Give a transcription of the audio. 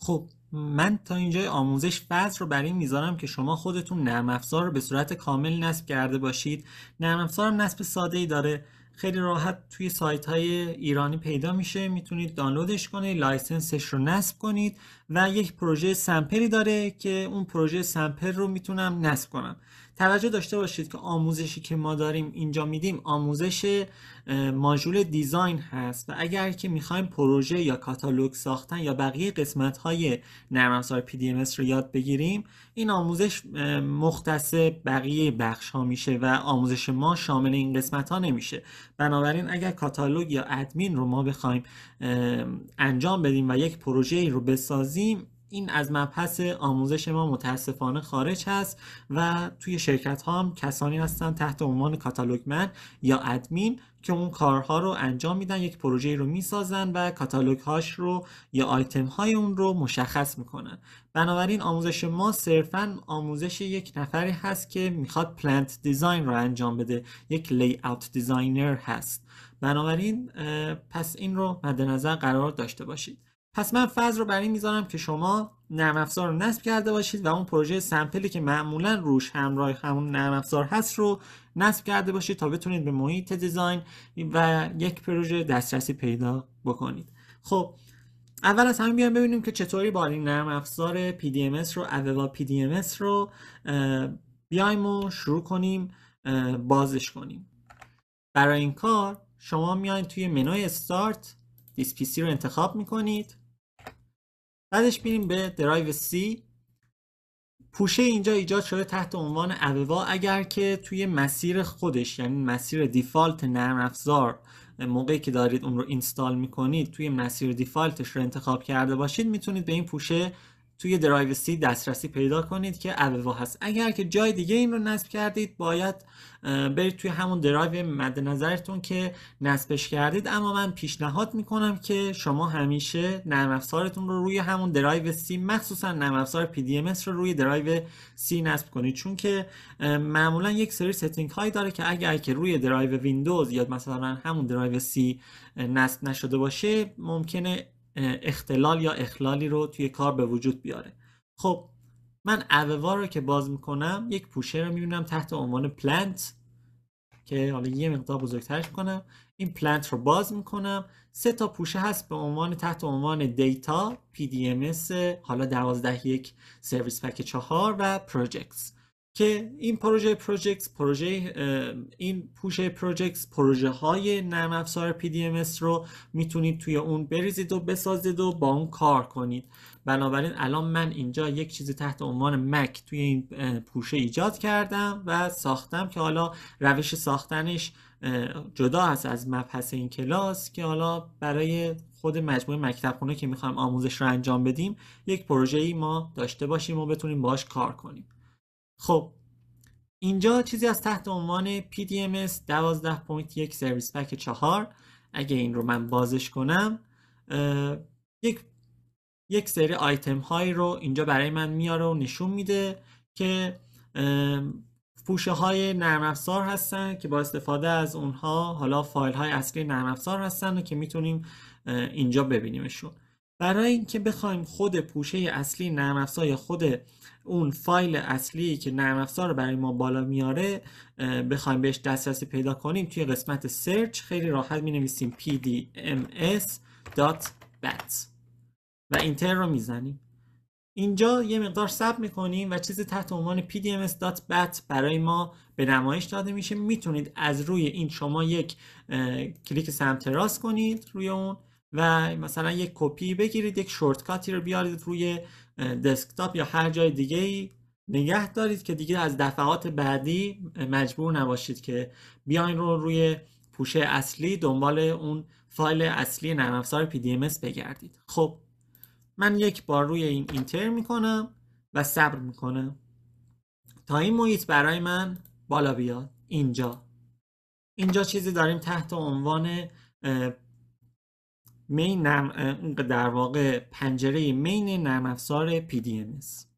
خب من تا اینجای آموزش فاز رو بر این میذارم که شما خودتون نرم افزار رو به صورت کامل نصب کرده باشید نرم افزار نصب ساده ای داره خیلی راحت توی سایت های ایرانی پیدا میشه میتونید دانلودش کنید لایسنسش رو نصب کنید و یک پروژه سمپلی داره که اون پروژه سمپل رو میتونم نصب کنم توجه داشته باشید که آموزشی که ما داریم اینجا میدیم آموزش ماژول دیزاین هست و اگر که میخوایم پروژه یا کاتالوگ ساختن یا بقیه قسمت های نرم افزار دی رو یاد بگیریم این آموزش مختص بقیه بخش ها میشه و آموزش ما شامل این قسمت ها نمیشه بنابراین اگر کاتالوگ یا ادمین رو ما بخوایم انجام بدیم و یک پروژه رو بسازیم این از مبحث آموزش ما متاسفانه خارج هست و توی شرکت ها هم کسانی هستن تحت عنوان من یا ادمین که اون کارها رو انجام میدن یک پروژه رو میسازن و کاتالوگ هاش رو یا آیتم های اون رو مشخص میکنن بنابراین آموزش ما صرفا آموزش یک نفری هست که میخواد پلنت دیزاین رو انجام بده یک لی اوت دیزاینر هست بنابراین پس این رو مد نظر قرار داشته باشید پس من فاز رو بر این میذارم که شما نرم افزار رو نصب کرده باشید و اون پروژه سمپلی که معمولا روش همراه همون نرم افزار هست رو نصب کرده باشید تا بتونید به محیط دیزاین و یک پروژه دسترسی پیدا بکنید خب اول از همه بیایم ببینیم که چطوری با این نرم افزار PDMS رو اولا PDMS رو بیایم و شروع کنیم بازش کنیم برای این کار شما میایید توی منوی استارت دیسپیسی رو انتخاب میکنید بعدش میریم به درایو C پوشه اینجا ایجاد شده تحت عنوان اووا اگر که توی مسیر خودش یعنی مسیر دیفالت نرم افزار موقعی که دارید اون رو اینستال میکنید توی مسیر دیفالتش رو انتخاب کرده باشید میتونید به این پوشه توی درایو سی دسترسی پیدا کنید که اووا هست اگر که جای دیگه این رو نصب کردید باید برید توی همون درایو مد نظرتون که نصبش کردید اما من پیشنهاد میکنم که شما همیشه نرم افزارتون رو روی همون درایو سی مخصوصا نرم افزار اس رو روی درایو سی نصب کنید چون که معمولا یک سری ستینگ هایی داره که اگر که روی درایو ویندوز یا مثلا همون درایو سی نصب نشده باشه ممکنه اختلال یا اخلالی رو توی کار به وجود بیاره خب من اووا رو که باز میکنم یک پوشه رو میبینم تحت عنوان پلنت که حالا یه مقدار بزرگترش کنم این پلنت رو باز میکنم سه تا پوشه هست به عنوان تحت عنوان دیتا PDMS حالا دوازده یک سرویس پک چهار و پروژکتس که این پروژه پروژه این پوشه پروژکس پروژه های نرم افزار اس رو میتونید توی اون بریزید و بسازید و با اون کار کنید بنابراین الان من اینجا یک چیزی تحت عنوان مک توی این پوشه ایجاد کردم و ساختم که حالا روش ساختنش جدا هست از مبحث این کلاس که حالا برای خود مجموعه مکتب خونه که میخوایم آموزش رو انجام بدیم یک پروژه ای ما داشته باشیم و بتونیم باش کار کنیم خب اینجا چیزی از تحت عنوان PDMS 12.1 سرویس پک 4 اگه این رو من بازش کنم یک یک سری آیتم هایی رو اینجا برای من میاره و نشون میده که پوشه های نرم افزار هستن که با استفاده از اونها حالا فایل های اصلی نرم افزار هستن و که میتونیم اینجا ببینیمشون برای اینکه بخوایم خود پوشه اصلی نرم افزار خود اون فایل اصلی که نرم افزار رو برای ما بالا میاره بخوایم بهش دسترسی پیدا کنیم توی قسمت سرچ خیلی راحت می نویسیم pdms.bat و اینتر رو میزنیم اینجا یه مقدار سب میکنیم و چیزی تحت عنوان pdms.bat برای ما به نمایش داده میشه میتونید از روی این شما یک کلیک سمت راست کنید روی اون و مثلا یک کپی بگیرید یک شورتکاتی رو بیارید روی دسکتاپ یا هر جای دیگه ای نگه دارید که دیگه از دفعات بعدی مجبور نباشید که بیاین رو روی پوشه اصلی دنبال اون فایل اصلی نرم افزار PDMS بگردید خب من یک بار روی این اینتر میکنم و صبر میکنم تا این محیط برای من بالا بیاد اینجا اینجا چیزی داریم تحت عنوان می نرم در واقع پنجره مین نرم افزار است